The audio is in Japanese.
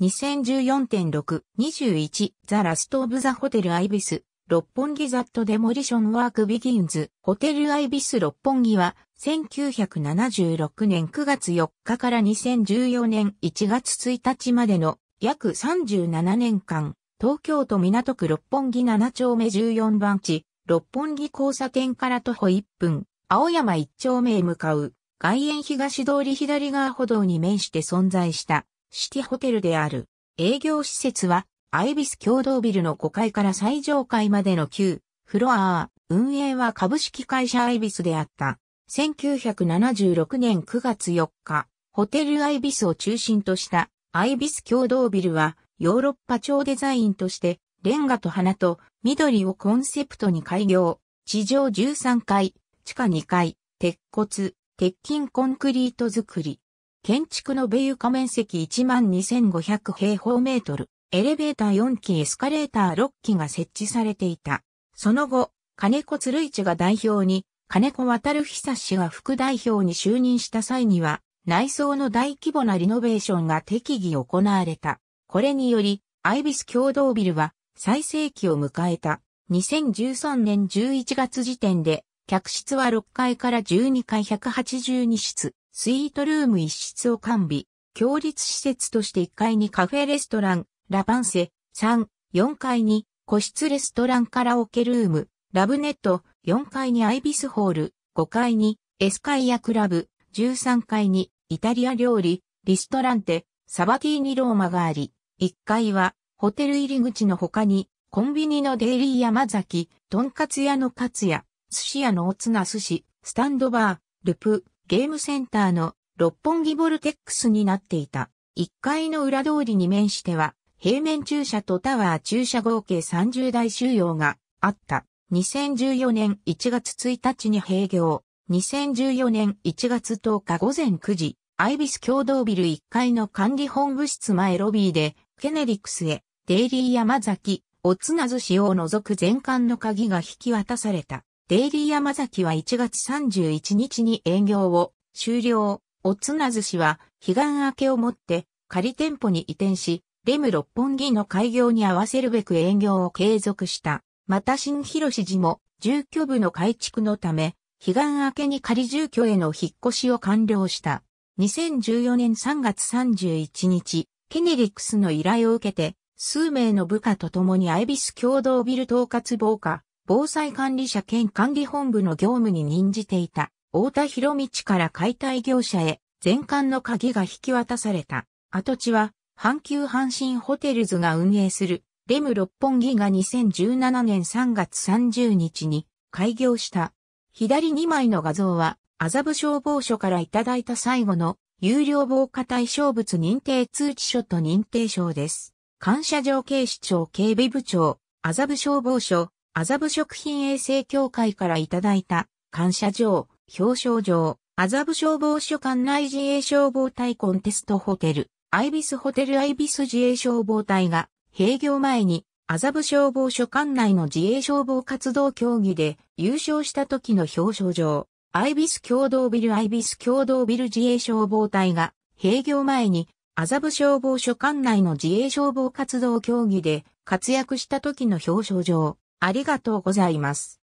2014.6.21ザ・ラスト・オブ・ザ・ホテル・アイビス、六本木ザット・デモリション・ワーク・ビギンズ、ホテル・アイビス・六本木は、1976年9月4日から2014年1月1日までの約37年間、東京都港区六本木7丁目14番地、六本木交差点から徒歩1分、青山1丁目へ向かう、外苑東通り左側歩道に面して存在した、シティホテルである。営業施設は、アイビス共同ビルの5階から最上階までの9フロア、運営は株式会社アイビスであった。1976年9月4日、ホテルアイビスを中心としたアイビス共同ビルは、ヨーロッパ調デザインとして、レンガと花と緑をコンセプトに開業。地上13階、地下2階、鉄骨、鉄筋コンクリート作り。建築の米床面積12,500平方メートル、エレベーター4機エスカレーター6機が設置されていた。その後、金子鶴市が代表に、金子渡久氏が副代表に就任した際には、内装の大規模なリノベーションが適宜行われた。これにより、アイビス共同ビルは最盛期を迎えた。2013年11月時点で、客室は6階から12階182室、スイートルーム一室を完備、共立施設として1階にカフェレストラン、ラパンセ、3、4階に個室レストランカラオケルーム、ラブネット、4階にアイビスホール、5階にエスカイアクラブ、13階にイタリア料理、リストランテ、サバティーニローマがあり、1階はホテル入り口の他にコンビニのデイリー山崎、とんかつ屋のカツ屋、寿司屋のおつな寿司、スタンドバー、ルプ、ゲームセンターの六本木ボルテックスになっていた。1階の裏通りに面しては、平面駐車とタワー駐車合計30台収容があった。2014年1月1日に閉業。2014年1月10日午前9時、アイビス共同ビル1階の管理本部室前ロビーで、ケネリックスへ、デイリー山崎、おつなずしを除く全館の鍵が引き渡された。デイリー山崎は1月31日に営業を終了。おつな寿司は、悲願明けをもって、仮店舗に移転し、レム六本木の開業に合わせるべく営業を継続した。また新広市寺も、住居部の改築のため、悲願明けに仮住居への引っ越しを完了した。2014年3月31日、ケネリックスの依頼を受けて、数名の部下と共にアイビス共同ビル統括防火、防災管理者兼管理本部の業務に任じていた、大田博道から解体業者へ、全館の鍵が引き渡された。跡地は、阪急阪神ホテルズが運営する、レム六本木が2017年3月30日に開業した。左2枚の画像は、麻布消防署からいただいた最後の有料防火対象物認定通知書と認定証です。感謝状警視庁警備部長、麻布消防署、麻布食品衛生協会からいただいた、感謝状、表彰状、麻布消防署管内自衛消防隊コンテストホテル、アイビスホテルアイビス自衛消防隊が、閉業前に、麻布消防署管内の自衛消防活動協議で優勝した時の表彰状、アイビス共同ビルアイビス共同ビル自衛消防隊が、閉業前に、麻布消防署管内の自衛消防活動協議で活躍した時の表彰状、ありがとうございます。